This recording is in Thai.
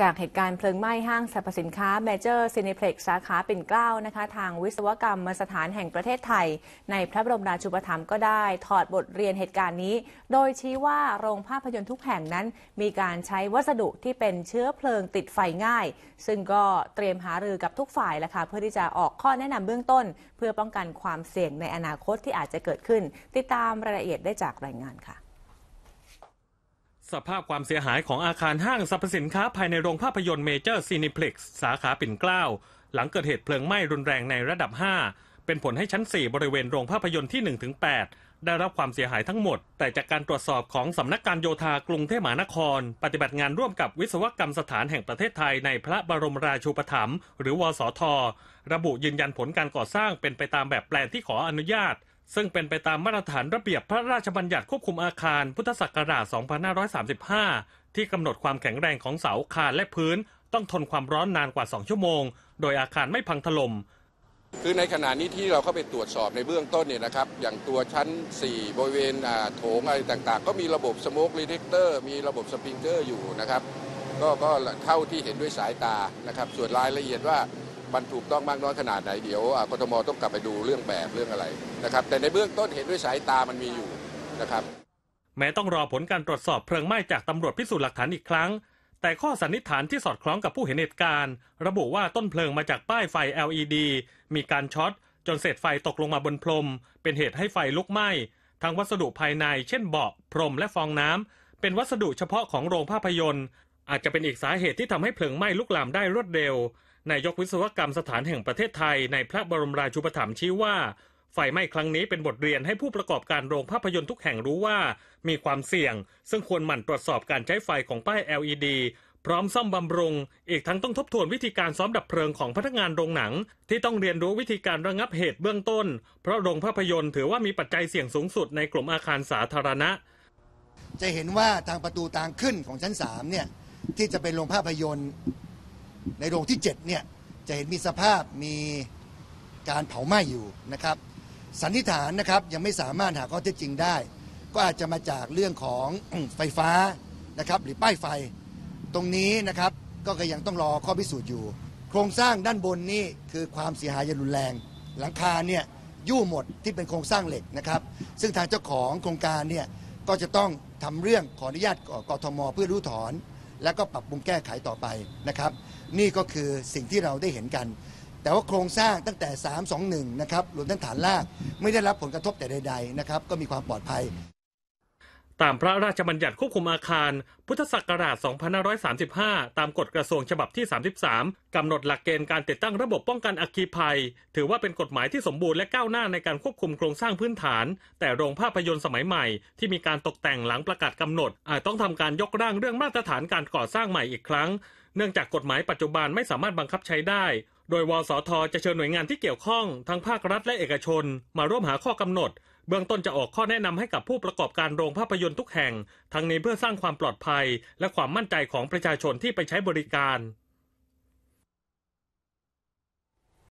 จากเหตุการณ์เพลิงไหม้ห้างสรรพสินค้าเมเจอร์ซีเนเพล็กสาขาปิ่นเกล้านะคะทางวิศวกรรมสถานแห่งประเทศไทย ในพระบรมราชูปถัมภ์ก็ได้ถอดบทเรียนเหตุการณ์นี้ โดยชี้ว่าโรงภาพยนตร์ทุกแห่งนั้น มีการใช้วัสดุที่เป็นเชื้อเพลิงติดไฟง่าย ซึ่งก็เตรียมหารือกับทุกฝ่ายแล้วค่ะเพื่อที่จะออกข้อแนะนำเบื้องต้น เพื่อป้องกันความเสี่ยงในอนาคตที่อาจจะเกิดขึ้นติดตามรายละเอียดได้จากรายงานค่ะสภาพความเสียหายของอาคารห้างสรรพสินค้าภายในโรงภาพยนตร์เมเจอร์ซีนิเพล็กซ์สาขาปิ่นเกล้า หลังเกิดเหตุเพลิงไหม้รุนแรงในระดับ 5 เป็นผลให้ชั้น 4 บริเวณโรงภาพยนตร์ที่ 1-8 ได้รับความเสียหายทั้งหมด แต่จากการตรวจสอบของสำนักการโยธากรุงเทพมหานคร ปฏิบัติงานร่วมกับวิศวกรรมสถานแห่งประเทศไทยในพระบรมราชูปถัมภ์หรือวสท ระบุยืนยันผลการก่อสร้าง เป็นไปตามแบบแปลนที่ขออนุญาตซึ่งเป็นไปตามมาตรฐานระเบียบพระราชบัญญัติควบคุมอาคารพุทธศักราช 2535 ที่กำหนดความแข็งแรงของเสา คานและพื้น ต้องทนความร้อนนานกว่า 2 ชั่วโมง โดยอาคารไม่พังถลม่ม คือในขณะนี้ที่เราเข้าไปตรวจสอบในเบื้องต้นเนี่ยนะครับ อย่างตัวชั้น 4 บริเวณโถง อะไรต่างๆ ก็มีระบบสโมกรีเทคเตอร์ มีระบบสปริงเกอร์อยู่นะครับ ก็ก็เท่าที่เห็นด้วยสายตานะครับส่วนรายละเอียดว่ามันถูกต้องมากน้อยขนาดไหน เดี๋ยวกทมต้องกลับไปดูเรื่องแบบเรื่องอะไรนะครับแต่ในเบื้องต้นเห็นด้วยสายตามันมีอยู่นะครับ แม้ต้องรอผลการตรวจสอบเพลิงไหม้จากตำรวจพิสูจน์หลักฐานอีกครั้ง แต่ข้อสันนิษฐานที่สอดคล้องกับผู้เห็นเหตุการณ์ ระบุว่าต้นเพลิงมาจากป้ายไฟ LED มีการช็อตจนเศษไฟตกลงมาบนพรม เป็นเหตุให้ไฟลุกไหม้ทั้งวัสดุภายใน เช่นเบาะพรมและฟองน้ำเป็นวัสดุเฉพาะของโรงภาพยนตร์อาจจะเป็นอีกสาเหตุที่ทำให้เพลิงไหม้ลุกลามได้รวดเร็วนายกวิศวกรรมสถานแห่งประเทศไทย ในพระบรมราชูปถัมภ์ชี้ว่า ไฟไหม้ครั้งนี้เป็นบทเรียนให้ผู้ประกอบการโรงภาพยนตร์ทุกแห่งรู้ว่ามีความเสี่ยง ซึ่งควรหมั่นตรวจสอบการใช้ไฟของป้าย LED พร้อมซ่อมบำรุง อีกทั้งต้องทบทวนวิธีการซ้อมดับเพลิงของพนักงานโรงหนัง ที่ต้องเรียนรู้วิธีการระงับเหตุเบื้องต้น เพราะโรงภาพยนตร์ถือว่ามีปัจจัยเสี่ยงสูงสุดในกลุ่มอาคารสาธารณะ จะเห็นว่าทางประตูทางขึ้นของชั้น3เนี่ยที่จะเป็นโรงภาพยนตร์ในโรงที่7เนี่ยจะเห็นมีสภาพมีการเผาไหม้อยู่นะครับสันนิษฐานนะครับยังไม่สามารถหาข้อเท็จจริงได้ ก็อาจจะมาจากเรื่องของไฟฟ้านะครับหรือ ป้ายไฟ ตรงนี้นะครับก็ยังต้องรอข้อพิสูจน์อยู่ โครงสร้างด้านบนนี่คือความเสียหายรุนแรง หลังคาเนี่ยยู่หมดที่เป็นโครงสร้างเหล็กนะครับซึ่งทางเจ้าของโครงการเนี่ยก็จะต้องทำเรื่องขออนุญาตกทมเพื่อรู้ถอนแล้วก็ปรับปรุงแก้ไขต่อไปนะครับ นี่ก็คือสิ่งที่เราได้เห็นกัน แต่ว่าโครงสร้างตั้งแต่3 2 1 นะครับรวมทั้งฐานลากไม่ได้รับผลกระทบแต่ใดๆนะครับ ก็มีความปลอดภัยตามพระราชบัญญัติควบคุมอาคาร พุทธศักราช 2535 ตามกฎกระทรวงฉบับที่ 33 กำหนดหลักเกณฑ์การติดตั้งระบบป้องกันอัคคีภัย ถือว่าเป็นกฎหมายที่สมบูรณ์และก้าวหน้าในการควบคุมโครงสร้างพื้นฐาน แต่โรงภาพยนตร์สมัยใหม่ที่มีการตกแต่งหลังประกาศกำหนด อาจต้องทำการยกร่างเรื่องมาตรฐานการก่อสร้างใหม่อีกครั้ง เนื่องจากกฎหมายปัจจุบันไม่สามารถบังคับใช้ได้ โดยวสทจะเชิญหน่วยงานที่เกี่ยวข้องทั้งภาครัฐและเอกชนมาร่วมหาข้อกำหนดเบื้องต้นจะออกข้อแนะนำให้กับผู้ประกอบการโรงภาพยนตร์ทุกแห่ง ทั้งนี้เพื่อสร้างความปลอดภัยและความมั่นใจของประชาชนที่ไปใช้บริการ